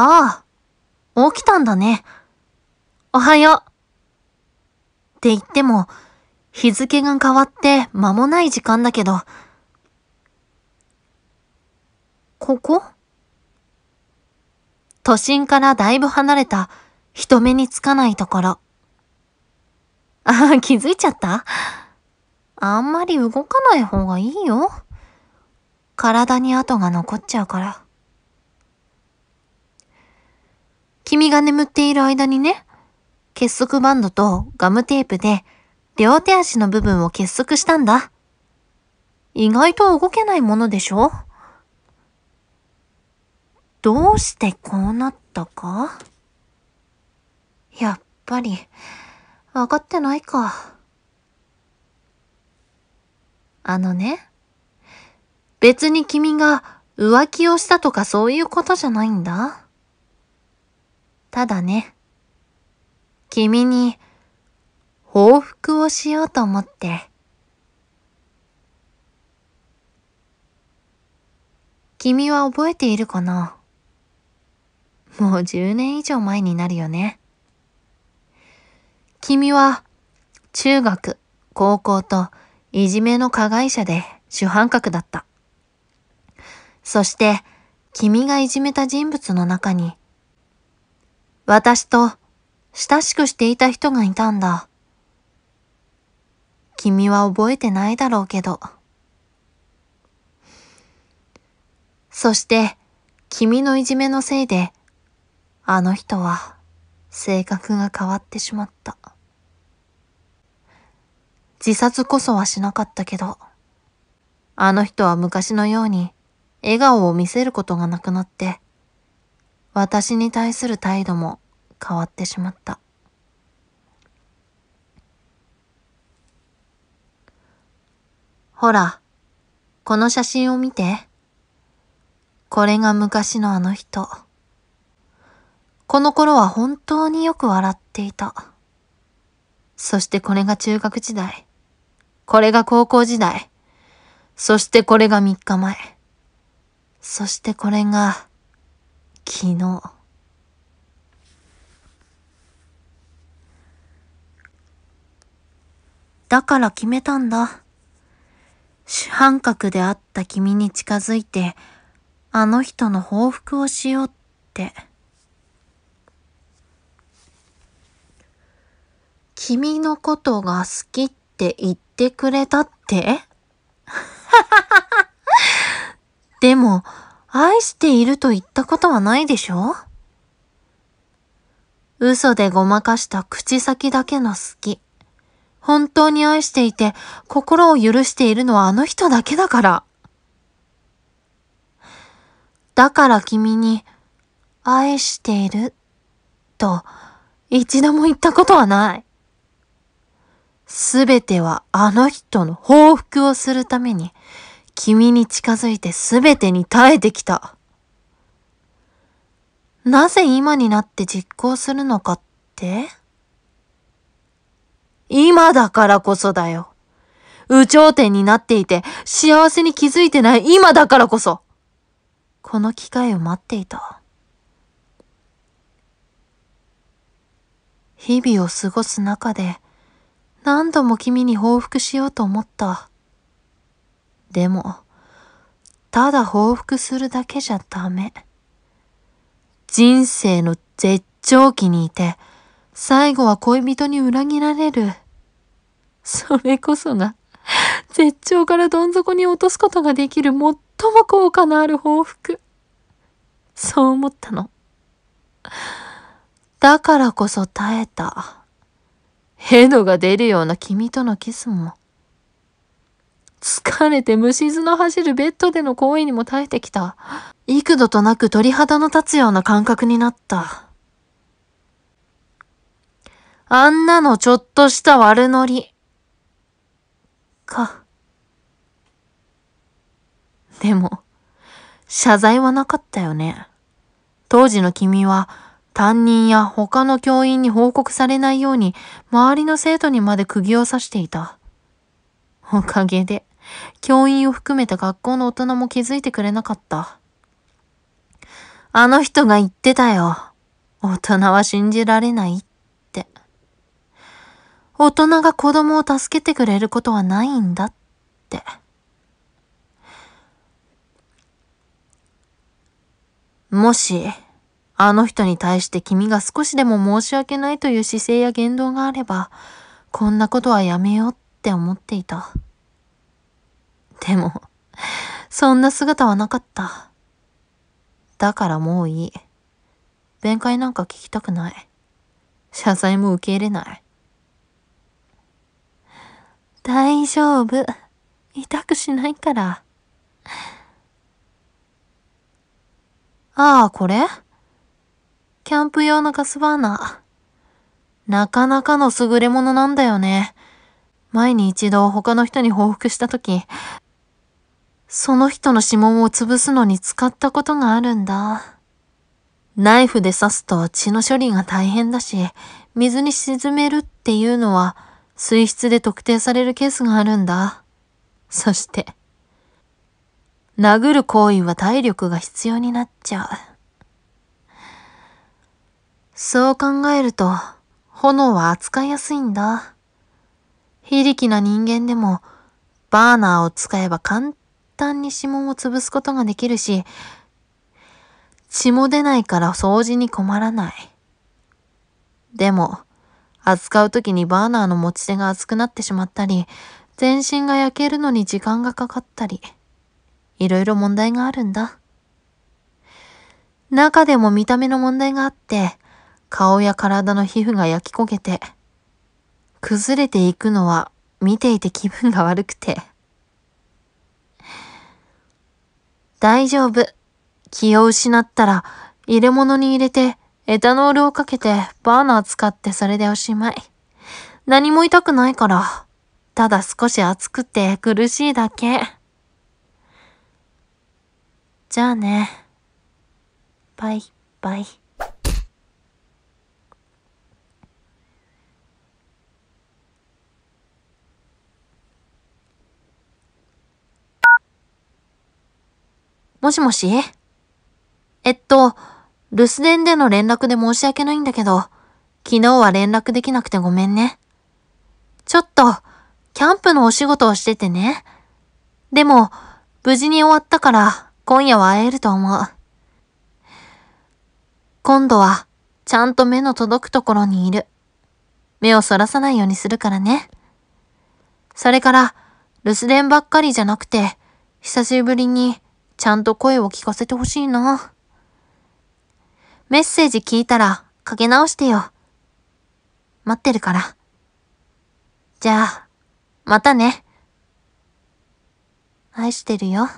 ああ、起きたんだね。おはよう。って言っても、日付が変わって間もない時間だけど、ここ都心からだいぶ離れた人目につかないところ。ああ、気づいちゃったあんまり動かない方がいいよ。体に跡が残っちゃうから。君が眠っている間にね、結束バンドとガムテープで両手足の部分を結束したんだ。意外と動けないものでしょどうしてこうなったかやっぱり、分かってないか。あのね、別に君が浮気をしたとかそういうことじゃないんだ。ただね、君に報復をしようと思って。君は覚えているかなもう10年以上前になるよね。君は中学、高校といじめの加害者で主犯格だった。そして君がいじめた人物の中に私と親しくしていた人がいたんだ。君は覚えてないだろうけど。そして、君のいじめのせいで、あの人は性格が変わってしまった。自殺こそはしなかったけど、あの人は昔のように笑顔を見せることがなくなって、私に対する態度も変わってしまった。ほら、この写真を見て。これが昔のあの人。この頃は本当によく笑っていた。そしてこれが中学時代。これが高校時代。そしてこれが3日前。そしてこれが、昨日だから決めたんだ。主犯格であった君に近づいて、あの人の報復をしようって。君のことが好きって言ってくれたってでも、愛していると言ったことはないでしょ嘘でごまかした口先だけの好き。本当に愛していて心を許しているのはあの人だけだから。だから君に愛していると一度も言ったことはない。すべてはあの人の報復をするために君に近づいて全てに耐えてきた。なぜ今になって実行するのかって今だからこそだよ。有頂天になっていて幸せに気づいてない今だからこそ。この機会を待っていた。日々を過ごす中で何度も君に報復しようと思った。でも、ただ報復するだけじゃダメ。人生の絶頂期にいて、最後は恋人に裏切られる。それこそが、絶頂からどん底に落とすことができる最も効果のある報復。そう思ったの。だからこそ耐えた。ヘドが出るような君とのキスも。疲れて虫図の走るベッドでの行為にも耐えてきた。幾度となく鳥肌の立つような感覚になった。あんなのちょっとした悪ノリ。か。でも、謝罪はなかったよね。当時の君は、担任や他の教員に報告されないように、周りの生徒にまで釘を刺していた。おかげで、教員を含めた学校の大人も気づいてくれなかった。あの人が言ってたよ。大人は信じられないって。大人が子供を助けてくれることはないんだって。もし、あの人に対して君が少しでも申し訳ないという姿勢や言動があれば、こんなことはやめようって思っていた。でも、そんな姿はなかった。だからもういい。弁解なんか聞きたくない。謝罪も受け入れない。大丈夫。痛くしないから。ああ、これキャンプ用のガスバーナー。なかなかの優れものなんだよね。前に一度他の人に報復した時、その人の指紋を潰すのに使ったことがあるんだ。ナイフで刺すと血の処理が大変だし、水に沈めるっていうのは水質で特定されるケースがあるんだ。そして、殴る行為は体力が必要になっちゃう。そう考えると、炎は扱いやすいんだ。非力な人間でも、バーナーを使えば簡単に指紋を潰すことができるし、血も出ないから掃除に困らない。でも、扱う時にバーナーの持ち手が熱くなってしまったり、全身が焼けるのに時間がかかったり、いろいろ問題があるんだ。中でも見た目の問題があって、顔や体の皮膚が焼き焦げて、崩れていくのは見ていて気分が悪くて。大丈夫。気を失ったら、入れ物に入れて、エタノールをかけて、バーナー使ってそれでおしまい。何も痛くないから、ただ少し暑くて苦しいだけ。じゃあね。バイバイ。もしもしえっと、留守電での連絡で申し訳ないんだけど、昨日は連絡できなくてごめんね。ちょっと、キャンプのお仕事をしててね。でも、無事に終わったから、今夜は会えると思う。今度は、ちゃんと目の届くところにいる。目をそらさないようにするからね。それから、留守電ばっかりじゃなくて、久しぶりにちゃんと声を聞かせてほしいな。メッセージ聞いたらかけ直してよ。待ってるから。じゃあ、またね。愛してるよ。